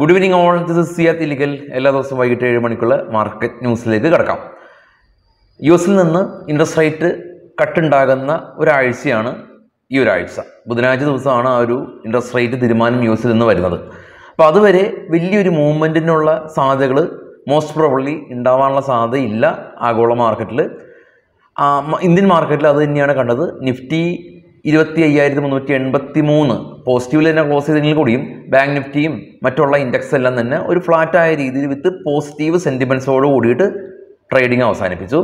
good evening all this is Siya തിലികൽ എല്ലാ ദിവസവും വൈകിട്ട് ഏഴ് മണിക്കുള്ള മാർക്കറ്റ് ന്യൂസിലേക്ക് കിടക്കാം യു എസിൽ നിന്ന് ഇൻട്രസ്റ്റ് റേറ്റ് കട്ടുണ്ടാകുന്ന ഒരാഴ്ചയാണ് ഈ ഒരാഴ്ച ബുധനാഴ്ച ദിവസമാണ് ആ ഒരു ഇൻട്രസ്റ്റ് റേറ്റ് തീരുമാനം യു എസിൽ നിന്ന് വരുന്നത് അപ്പോൾ അതുവരെ വലിയൊരു മൂവ്മെൻറ്റിനുള്ള സാധ്യതകൾ മോസ്റ്റ് പ്രോബ്ലി ഉണ്ടാവാനുള്ള സാധ്യതയില്ല ആഗോള മാർക്കറ്റിൽ ഇന്ത്യൻ മാർക്കറ്റിൽ അത് തന്നെയാണ് കണ്ടത് നിഫ്റ്റി ഇരുപത്തി അയ്യായിരത്തി മുന്നൂറ്റി എൺപത്തി മൂന്ന് പോസിറ്റീവിൽ തന്നെ ക്ലോസ് ചെയ്തെങ്കിൽ കൂടിയും ബാങ്ക് നിഫ്റ്റിയും മറ്റുള്ള ഇൻഡെക്സ് എല്ലാം തന്നെ ഒരു ഫ്ലാറ്റായ രീതിയിൽ വിത്ത് പോസിറ്റീവ് സെൻറ്റിമെൻസോട് കൂടിയിട്ട് ട്രേഡിംഗ് അവസാനിപ്പിച്ചു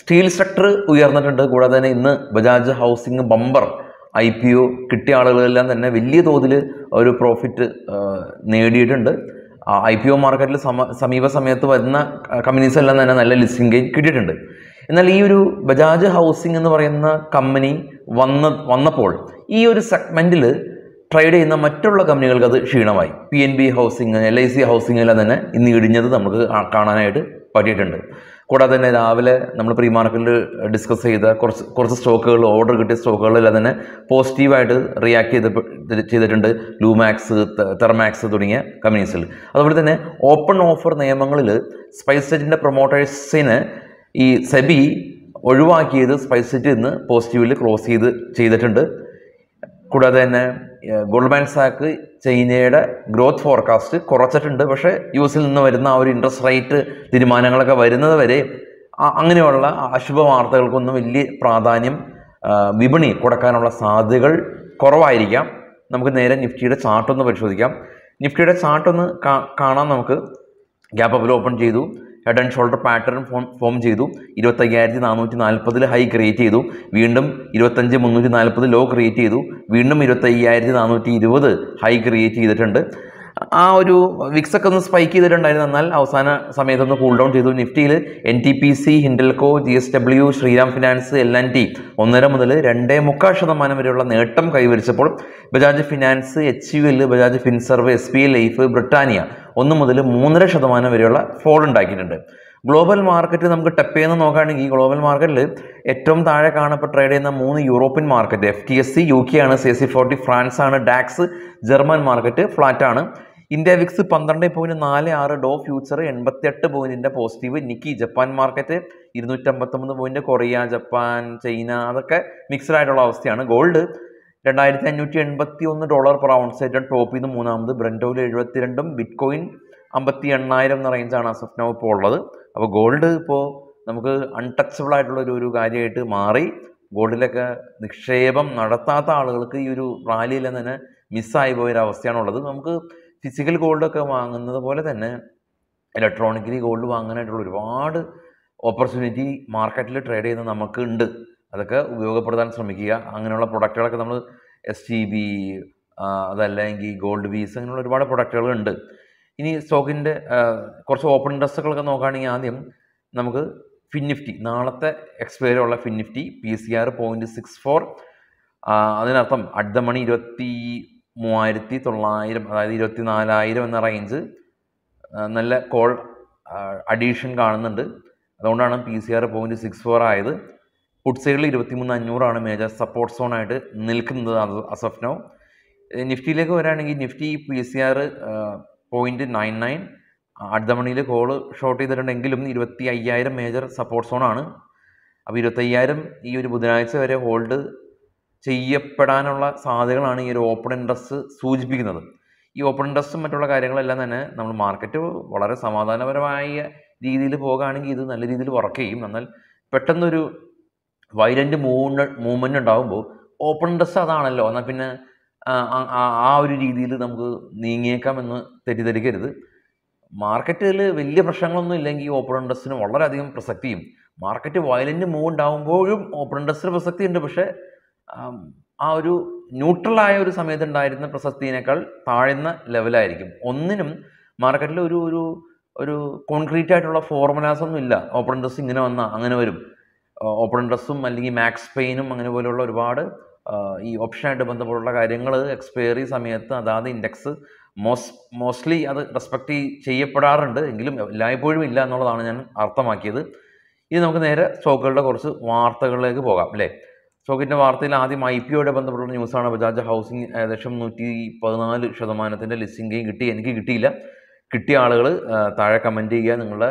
സ്റ്റീൽ സെക്ടർ ഉയർന്നിട്ടുണ്ട് കൂടാതെ തന്നെ ഇന്ന് Bajaj housing bumper I P O കിട്ടിയ ആളുകളെല്ലാം തന്നെ വലിയ തോതിൽ ഒരു പ്രോഫിറ്റ് നേടിയിട്ടുണ്ട് ഐ പി ഒ മാർക്കറ്റിൽ സമീപ സമയത്ത് വരുന്ന കമ്പനീസ് എല്ലാം തന്നെ നല്ല ലിസ്റ്റിംഗ് ഗെയിൻ കിട്ടിയിട്ടുണ്ട് എന്നാൽ ഈ ഒരു ബജാജ് ഹൗസിംഗ് എന്ന് പറയുന്ന കമ്പനി വന്ന വന്നപ്പോൾ ഈ ഒരു സെഗ്മെൻറ്റിൽ ട്രേഡ് ചെയ്യുന്ന മറ്റുള്ള കമ്പനികൾക്ക് അത് ക്ഷീണമായി P N B housing L I C ഹൗസിങ്ങിലെല്ലാം തന്നെ ഇന്ന് ഇടിഞ്ഞത് നമുക്ക് കാണാനായിട്ട് പറ്റിയിട്ടുണ്ട് കൂടാതെ തന്നെ രാവിലെ നമ്മൾ പ്രീ മാർക്കറ്റിൽ ഡിസ്കസ് ചെയ്ത കുറച്ച് കുറച്ച് സ്റ്റോക്കുകൾ ഓർഡർ കിട്ടിയ സ്റ്റോക്കുകളെല്ലാം തന്നെ പോസിറ്റീവായിട്ട് റിയാക്ട് ചെയ്ത് ചെയ്തിട്ടുണ്ട് ലൂമാക്സ് തെർമാക്സ് തുടങ്ങിയ കമ്പനീസിൽ അതുപോലെ തന്നെ ഓപ്പൺ ഓഫർ നിയമങ്ങളിൽ സ്പൈസ് ജെറ്റിൻ്റെ പ്രൊമോട്ടേഴ്സിന് ഈ സെബി ഒഴിവാക്കിയത് സിറ്റി നിന്ന് പോസിറ്റീവിൽ ക്ലോസ് ചെയ്ത് ചെയ്തിട്ടുണ്ട് കൂടാതെ തന്നെ ഗോൾഡ്മാൻ സാക്ക് ചൈനയുടെ ഗ്രോത്ത് ഫോർകാസ്റ്റ് കുറച്ചിട്ടുണ്ട് പക്ഷേ യു എസിൽ നിന്ന് വരുന്ന ആ ഒരു ഇൻട്രസ്റ്റ് റേറ്റ് തീരുമാനങ്ങളൊക്കെ വരുന്നത് വരെ അങ്ങനെയുള്ള അശുഭ വാർത്തകൾക്കൊന്നും വലിയ പ്രാധാന്യം വിപണി കൊടുക്കാനുള്ള സാധ്യതകൾ കുറവായിരിക്കാം നമുക്ക് നേരെ നിഫ്റ്റിയുടെ ചാർട്ടൊന്ന് പരിശോധിക്കാം നിഫ്റ്റിയുടെ ചാർട്ടൊന്ന് കാണാൻ നമുക്ക് ഗ്യാപ്പ് ഓപ്പൺ ചെയ്തു head and shoulder pattern form form ചെയ്തു ഇരുപത്തയ്യായിരത്തി നാനൂറ്റി നാൽപ്പതിൽ ഹൈ ക്രിയേറ്റ് ചെയ്തു വീണ്ടും ഇരുപത്തഞ്ച് മുന്നൂറ്റി നാൽപ്പത് ലോ ക്രിയേറ്റ് ചെയ്തു വീണ്ടും ഇരുപത്തയ്യായിരത്തി നാനൂറ്റി ഇരുപത് ഹൈ ക്രിയേറ്റ് ചെയ്തിട്ടുണ്ട് ആ ഒരു വിക്സ് ഒക്കെ ഒന്ന് സ്പൈക്ക് ചെയ്തിട്ടുണ്ടായിരുന്നു എന്നാൽ അവസാന സമയത്തൊന്ന് കൂൾ ഡൗൺ ചെയ്തു നിഫ്റ്റിയിൽ N T P C Hindalco G S W Shriram finance L and T ഒന്നര മുതൽ രണ്ടേ മുക്കാൽ ശതമാനം വരെയുള്ള നേട്ടം കൈവരിച്ചപ്പോൾ Bajaj finance H U L Bajaj Finserv S P life Britannia ഒന്ന് മുതൽ മൂന്നര ശതമാനം വരെയുള്ള ഫോൾ ഉണ്ടാക്കിയിട്ടുണ്ട് ഗ്ലോബൽ മാർക്കറ്റ് നമുക്ക് ടെപ്പ് ചെയ്യുന്ന നോക്കുകയാണെങ്കിൽ ഗ്ലോബൽ മാർക്കറ്റിൽ ഏറ്റവും താഴെ കാണപ്പെട്ട ട്രേഡ് ചെയ്യുന്ന മൂന്ന് European market F T S C U K ആണ് C S C forty France ആണ് ഡാക്സ് ജർമ്മൻ മാർക്കറ്റ് ആണ് ഇന്ത്യ വിക്സ് പന്ത്രണ്ട് പോയിന്റ് നാല് ആറ് ഡോ ഫ്യൂച്ചർ എൺപത്തെട്ട് പോയിന്റിന്റെ പോസിറ്റീവ് നിക്കി ജപ്പാൻ മാർക്കറ്റ് ഇരുന്നൂറ്റമ്പത്തൊമ്പത് പോയിന്റ് കൊറിയ ജപ്പാൻ ചൈന അതൊക്കെ മിക്സ്ഡ് ആയിട്ടുള്ള അവസ്ഥയാണ് ഗോൾഡ് രണ്ടായിരത്തി അഞ്ഞൂറ്റി എൺപത്തി ഒന്ന് ഡോളർ പെർ ഔൺസ് ഏറ്റവും ടോപ്പിൽ നിന്ന് മൂന്നാമത് ബ്രൻഡോയിൽ എഴുപത്തിരണ്ടും ബിറ്റ്കോയിൻ അമ്പത്തി എണ്ണായിരം എന്ന റേഞ്ചാണ് അസഫ് ഇപ്പോൾ ഉള്ളത് അപ്പോൾ ഗോൾഡ് ഇപ്പോൾ നമുക്ക് അൺടച്ചബിൾ ആയിട്ടുള്ള ഒരു കാര്യമായിട്ട് മാറി ഗോൾഡിലൊക്കെ നിക്ഷേപം നടത്താത്ത ആളുകൾക്ക് ഈ ഒരു റാലിയിൽ തന്നെ മിസ്സായി പോയൊരവസ്ഥയാണുള്ളത് നമുക്ക് ഫിസിക്കൽ ഗോൾഡൊക്കെ വാങ്ങുന്നത് പോലെ തന്നെ ഇലക്ട്രോണിക്കലി ഗോൾഡ് വാങ്ങാനായിട്ടുള്ള ഒരുപാട് ഓപ്പർച്യൂണിറ്റി മാർക്കറ്റിൽ ട്രേഡ് ചെയ്യുന്ന നമുക്ക് ഉണ്ട് അതൊക്കെ ഉപയോഗപ്പെടുത്താൻ ശ്രമിക്കുക അങ്ങനെയുള്ള പ്രൊഡക്റ്റുകളൊക്കെ നമ്മൾ എസ് ടി ബി അതല്ലെങ്കിൽ ഗോൾഡ് ബീസ് അങ്ങനെയുള്ള ഒരുപാട് പ്രൊഡക്റ്റുകളുണ്ട് ഇനി സ്റ്റോക്കിൻ്റെ കുറച്ച് ഓപ്പൺ ഇൻട്രസ്റ്റുകളൊക്കെ നോക്കുകയാണെങ്കിൽ ആദ്യം നമുക്ക് ഫിൻനിഫ്റ്റി നാളത്തെ എക്സ്പയറി ഉള്ള FinNifty P C R point six four അതിനർത്ഥം അറ്റ് മണി ഇരുപത്തി മൂവായിരത്തി തൊള്ളായിരം അതായത് ഇരുപത്തി നാലായിരം എന്ന റേഞ്ച് നല്ല കോൾ അഡീഷൻ കാണുന്നുണ്ട് അതുകൊണ്ടാണ് P C R point six four ആയത് പുട്ട് സൈഡിൽ ഇരുപത്തി മൂന്ന് അഞ്ഞൂറാണ് മേജർ സപ്പോർട്ട് സോണായിട്ട് നിൽക്കുന്നത് അസഫ്നോ നിഫ്റ്റിയിലേക്ക് വരാണെങ്കിൽ Nifty P C R point nine nine മണിയിൽ കോൾ ഷോർട്ട് ചെയ്തിട്ടുണ്ടെങ്കിലും ഇരുപത്തി അയ്യായിരം മേജർ സപ്പോർട്ട് സോണാണ് അപ്പോൾ ഇരുപത്തയ്യായിരം ഈ ഒരു ബുധനാഴ്ച വരെ ഹോൾഡ് ചെയ്യപ്പെടാനുള്ള സാധ്യതകളാണ് ഈ ഒരു ഓപ്പൺ ഇൻട്രസ്റ്റ് സൂചിപ്പിക്കുന്നത് ഈ ഓപ്പൺ ഇൻട്രസ്റ്റും മറ്റുള്ള കാര്യങ്ങളെല്ലാം തന്നെ നമ്മൾ മാർക്കറ്റ് വളരെ സമാധാനപരമായ രീതിയിൽ പോകുകയാണെങ്കിൽ ഇത് നല്ല രീതിയിൽ വർക്ക് ചെയ്യും എന്നാൽ പെട്ടെന്നൊരു വൈലൻറ്റ് മൂവ് മൂവ്മെൻ്റ് ഉണ്ടാകുമ്പോൾ ഓപ്പൺ ഇൻട്രസ്റ്റ് അതാണല്ലോ എന്നാൽ പിന്നെ ആ ഒരു രീതിയിൽ നമുക്ക് നീങ്ങിയേക്കാമെന്ന് തെറ്റിദ്ധരിക്കരുത് മാർക്കറ്റിൽ വലിയ പ്രശ്നങ്ങളൊന്നും ഇല്ലെങ്കിൽ ഓപ്പൺ ഇൻട്രസ്റ്റിന് വളരെയധികം പ്രസക്തിയും മാർക്കറ്റ് വയലൻ്റ് മൂവ് ഉണ്ടാകുമ്പോഴും ഓപ്പൺ ഇൻട്രസ്റ്റിന് പ്രസക്തി ഉണ്ട് പക്ഷേ ആ ഒരു ന്യൂട്രലായ ഒരു സമയത്ത് ഉണ്ടായിരുന്ന പ്രസക്തിയേക്കാൾ താഴ്ന്ന ലെവലായിരിക്കും ഒന്നിനും മാർക്കറ്റിൽ ഒരു ഒരു ഒരു കോൺക്രീറ്റ് ആയിട്ടുള്ള ഫോർമുലാസ് ഒന്നും ഇല്ല ഓപ്പൺ ഇൻട്രസ്റ്റ് ഇങ്ങനെ വന്നാൽ അങ്ങനെ വരും ഓപ്പൺ ഇൻട്രസ്റ്റും അല്ലെങ്കിൽ മാക്സ് പെയിനും അങ്ങനെ പോലെയുള്ള ഒരുപാട് ഈ ഓപ്ഷനായിട്ട് ബന്ധപ്പെട്ടുള്ള കാര്യങ്ങൾ എക്സ്പയറി സമയത്ത് അതാത് ഇൻഡെക്സ് മോസ് മോസ്റ്റ്ലി അത് റെസ്പെക്റ്റ് ചെയ്യപ്പെടാറുണ്ട് എങ്കിലും എല്ലായ്പ്പോഴും ഇല്ല എന്നുള്ളതാണ് ഞാൻ അർത്ഥമാക്കിയത് ഇനി നമുക്ക് നേരെ സ്റ്റോക്കുകളുടെ കുറച്ച് വാർത്തകളിലേക്ക് പോകാം അല്ലേ സ്റ്റോക്കിൻ്റെ വാർത്തയിൽ ആദ്യം ഐ പി ഒയുടെ ബന്ധപ്പെട്ട ന്യൂസാണ് ബജാജ് ഹൗസിംഗ് ഏകദേശം നൂറ്റി പതിനാല് ശതമാനത്തിൻ്റെ ലിസ്റ്റിംഗ് കിട്ടി എനിക്ക് കിട്ടിയില്ല കിട്ടിയ ആളുകൾ താഴെ കമൻറ്റ് ചെയ്യുക നിങ്ങളുടെ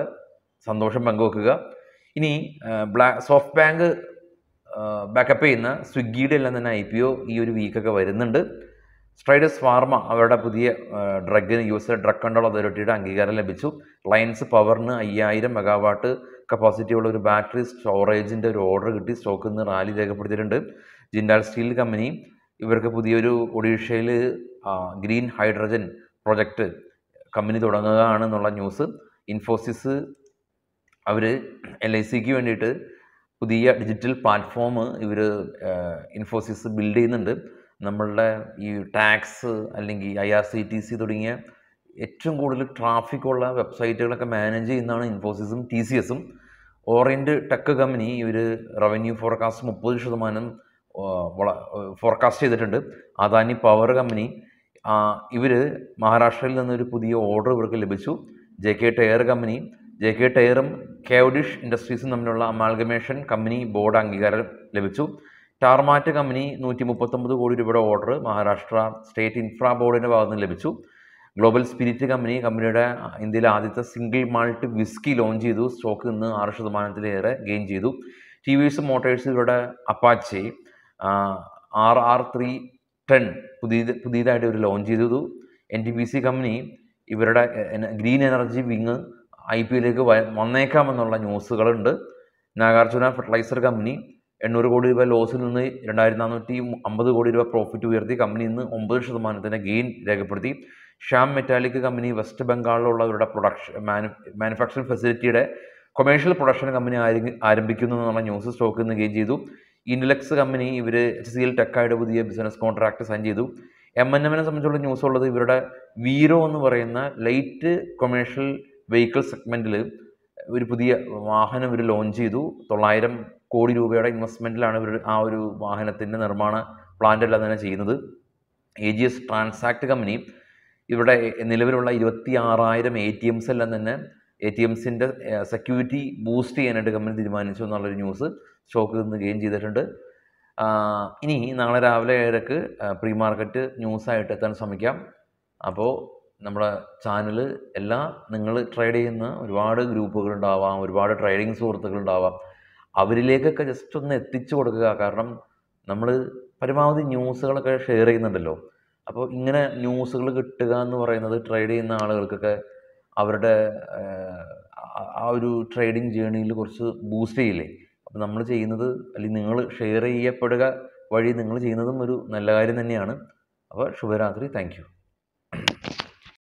സന്തോഷം പങ്കുവെക്കുക ഇനി ബ്ലാ സോഫ്റ്റ് ബാങ്ക് ബാക്കപ്പ് ചെയ്യുന്ന സ്വിഗ്ഗിയുടെ എല്ലാം തന്നെ ഐ പി ഒ ഈ ഒരു വീക്കൊക്കെ വരുന്നുണ്ട് സ്ട്രൈഡസ് ഫാർമ അവരുടെ പുതിയ ഡ്രഗിന് യൂസ് ഡ്രഗ് കൺട്രോൾ അതോറിറ്റിയുടെ അംഗീകാരം ലഭിച്ചു ലയൻസ് പവറിന് അയ്യായിരം മെഗാവാട്ട് കപ്പാസിറ്റി ഉള്ള ഒരു ബാറ്ററി സ്റ്റോറേജിൻ്റെ ഒരു ഓർഡർ കിട്ടി സ്റ്റോക്കിൽ നിന്ന് റാലി രേഖപ്പെടുത്തിയിട്ടുണ്ട് ജിൻഡാൽ സ്റ്റീൽ കമ്പനി ഇവർക്ക് പുതിയൊരു ഒഡീഷയിൽ ഗ്രീൻ ഹൈഡ്രജൻ പ്രൊജക്റ്റ് കമ്പനി തുടങ്ങുകയാണെന്നുള്ള ന്യൂസ് ഇൻഫോസിസ് അവർ എൽ ഐ സിക്ക് വേണ്ടിയിട്ട് പുതിയ ഡിജിറ്റൽ പ്ലാറ്റ്ഫോം ഇവർ ഇൻഫോസിസ് ബിൽഡ് ചെയ്യുന്നുണ്ട് നമ്മളുടെ ഈ ടാക്സ് അല്ലെങ്കിൽ I R C T C തുടങ്ങിയ ഏറ്റവും കൂടുതൽ ട്രാഫിക് ഉള്ള വെബ്സൈറ്റുകളൊക്കെ മാനേജ് ചെയ്യുന്നതാണ് ഇൻഫോസിസും ടി സി എസും ഓറിയൻ്റ് ടെക് കമ്പനി ഇവർ റവന്യൂ ഫോർകാസ്റ്റ് മുപ്പത് ശതമാനം ഫോർകാസ്റ്റ് ചെയ്തിട്ടുണ്ട് അദാനി പവർ കമ്പനി ഇവർ മഹാരാഷ്ട്രയിൽ നിന്നൊരു പുതിയ ഓർഡർ ഇവർക്ക് ലഭിച്ചു J K tyre company J K ടയറും കേവഡിഷ് ഇൻഡസ്ട്രീസും തമ്മിലുള്ള അമാൽഗമേഷൻ കമ്പനി ബോർഡ് അംഗീകാരം ലഭിച്ചു ടാർമാറ്റ് കമ്പനി നൂറ്റി മുപ്പത്തൊമ്പത് കോടി രൂപയുടെ ഓർഡർ മഹാരാഷ്ട്ര സ്റ്റേറ്റ് ഇൻഫ്രാ ബോർഡിൻ്റെ ഭാഗത്ത് നിന്ന് ലഭിച്ചു ഗ്ലോബൽ സ്പിരിറ്റ് കമ്പനി കമ്പനിയുടെ ഇന്ത്യയിലെ ആദ്യത്തെ സിംഗിൾ മാൾട്ട് വിസ്കി ലോഞ്ച് ചെയ്തു സ്റ്റോക്ക് ഇന്ന് ആറ് ശതമാനത്തിലേറെ ഗെയിൻ ചെയ്തു ടി വി എസ് ഇവരുടെ Apache R R three ten പുതിയ പുതിയതായിട്ട് ഇവർ ലോഞ്ച് ചെയ്തു N T P C company ഇവരുടെ green energy wing I P എല്ലിലേക്ക് വന്നേക്കാമെന്നുള്ള ന്യൂസുകളുണ്ട് നാഗാർജുന ഫെർട്ടിലൈസർ കമ്പനി എണ്ണൂറ് കോടി രൂപ ലോസിൽ നിന്ന് രണ്ടായിരത്തി നാനൂറ്റി അമ്പത് കോടി രൂപ പ്രോഫിറ്റ് ഉയർത്തി കമ്പനി ഇന്ന് ഒമ്പത് ശതമാനത്തിൻ്റെ ഗെയിൻ രേഖപ്പെടുത്തി ഷ്യാം മെറ്റാലിക് കമ്പനി വെസ്റ്റ് ബംഗാളിലുള്ള അവരുടെ പ്രൊഡക്ഷൻ മാനു മാനുഫാക്ചറിംഗ് ഫെസിലിറ്റിയുടെ കൊമേഴ്ഷ്യൽ പ്രൊഡക്ഷൻ കമ്പനി ആരംഭിക്കുന്നു എന്നുള്ള ന്യൂസ് സ്റ്റോക്ക് ഇന്ന് ഗെയിൻ ചെയ്തു ഇൻലക്സ് കമ്പനി ഇവർ എച്ച് സി എൽ ടെക്കായുടെ പുതിയ ബിസിനസ് കോൺട്രാക്ട് സൈൻ ചെയ്തു എം എൻ എമ്മിനെ സംബന്ധിച്ചുള്ള ന്യൂസ് ഉള്ളത് ഇവരുടെ വീരോ എന്ന് പറയുന്ന ലൈറ്റ് കൊമേഴ്ഷ്യൽ വെഹിക്കിൾ സെഗ്മെൻറ്റിൽ ഒരു പുതിയ വാഹനം ഇവർ ലോഞ്ച് ചെയ്തു തൊള്ളായിരം കോടി രൂപയുടെ ഇൻവെസ്റ്റ്മെൻറ്റിലാണ് ഇവർ ആ ഒരു വാഹനത്തിൻ്റെ നിർമ്മാണ പ്ലാന്റ് എല്ലാം തന്നെ ചെയ്യുന്നത് A G S transact company ഇവിടെ നിലവിലുള്ള ഇരുപത്തി ആറായിരം എ ടി എംസ് എല്ലാം തന്നെ എ ടി എംസിൻ്റെ സെക്യൂരിറ്റി ബൂസ്റ്റ് ചെയ്യാനായിട്ട് കമ്പനി തീരുമാനിച്ചു എന്നുള്ളൊരു ന്യൂസ് സ്റ്റോക്ക് നിന്ന് ഗെയിൻ ചെയ്തിട്ടുണ്ട് ഇനി നാളെ രാവിലെ ഏഴരക്ക് പ്രീ മാർക്കറ്റ് ന്യൂസായിട്ട് എത്താൻ ശ്രമിക്കാം അപ്പോൾ നമ്മുടെ ചാനൽ എല്ലാ നിങ്ങൾ ട്രേഡ് ചെയ്യുന്ന ഒരുപാട് ഗ്രൂപ്പുകളുണ്ടാവാം ഒരുപാട് ട്രേഡിംഗ് സുഹൃത്തുക്കളുണ്ടാവാം അവരിലേക്കൊക്കെ ജസ്റ്റ് ഒന്ന് എത്തിച്ചു കൊടുക്കുക കാരണം നമ്മൾ പരമാവധി ന്യൂസുകളൊക്കെ ഷെയർ ചെയ്യുന്നുണ്ടല്ലോ അപ്പോൾ ഇങ്ങനെ ന്യൂസുകൾ കിട്ടുക എന്ന് പറയുന്നത് ട്രേഡ് ചെയ്യുന്ന ആളുകൾക്കൊക്കെ അവരുടെ ആ ഒരു ട്രേഡിംഗ് ജേണിയിൽ കുറച്ച് ബൂസ്റ്റ് ചെയ്യില്ലേ അപ്പോൾ നമ്മൾ ചെയ്യുന്നത് അല്ലെങ്കിൽ നിങ്ങൾ ഷെയർ ചെയ്യപ്പെടുക വഴി നിങ്ങൾ ചെയ്യുന്നതും ഒരു നല്ല കാര്യം തന്നെയാണ് അപ്പോൾ ശുഭരാത്രി താങ്ക്